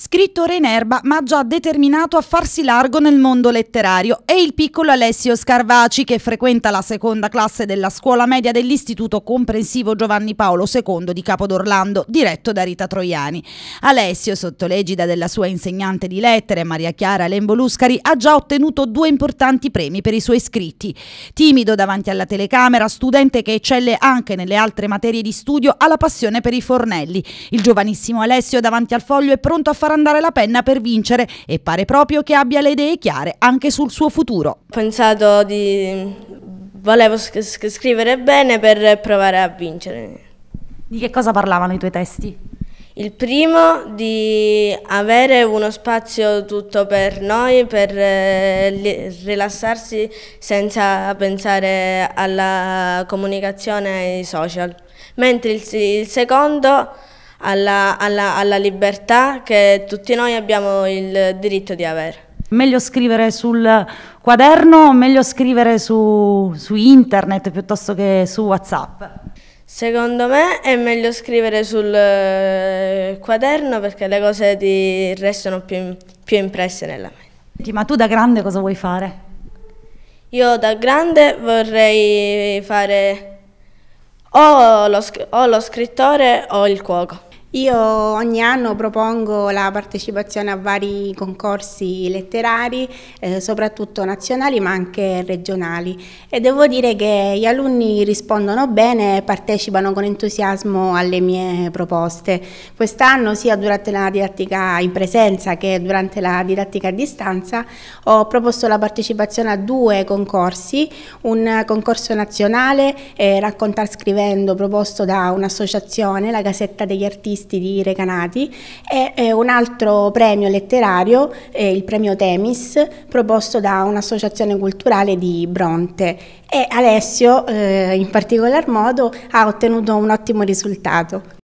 Scrittore in erba, ma già determinato a farsi largo nel mondo letterario, è il piccolo Alessio Scarvaci che frequenta la seconda classe della scuola media dell'Istituto Comprensivo Giovanni Paolo II di Capodorlando, diretto da Rita Troiani. Alessio, sotto l'egida della sua insegnante di lettere, Maria Chiara Lemboluscari, ha già ottenuto due importanti premi per i suoi scritti. Timido davanti alla telecamera, studente che eccelle anche nelle altre materie di studio, ha la passione per i fornelli. Il giovanissimo Alessio davanti al foglio è pronto a fare far andare la penna per vincere e pare proprio che abbia le idee chiare anche sul suo futuro. Ho pensato di... volevo scrivere bene per provare a vincere. Di che cosa parlavano i tuoi testi? Il primo di avere uno spazio tutto per noi, per eh, rilassarsi senza pensare alla comunicazione e ai social. Mentre il, il secondo alla, alla, alla libertà che tutti noi abbiamo il diritto di avere. Meglio scrivere sul quaderno o meglio scrivere su, su internet piuttosto che su WhatsApp? Secondo me è meglio scrivere sul eh, quaderno perché le cose ti restano più, più impresse nella mente. Ma tu da grande cosa vuoi fare? Io da grande vorrei fare o lo, o lo scrittore o il cuoco. Io ogni anno propongo la partecipazione a vari concorsi letterari, eh, soprattutto nazionali ma anche regionali e devo dire che gli alunni rispondono bene e partecipano con entusiasmo alle mie proposte. Quest'anno sia durante la didattica in presenza che durante la didattica a distanza ho proposto la partecipazione a due concorsi, un concorso nazionale eh, raccontare scrivendo proposto da un'associazione, la Casetta degli Artisti giornalisti di Recanati e eh, un altro premio letterario, eh, il premio Temis, proposto da un'associazione culturale di Bronte. E Alessio, eh, in particolar modo, ha ottenuto un ottimo risultato.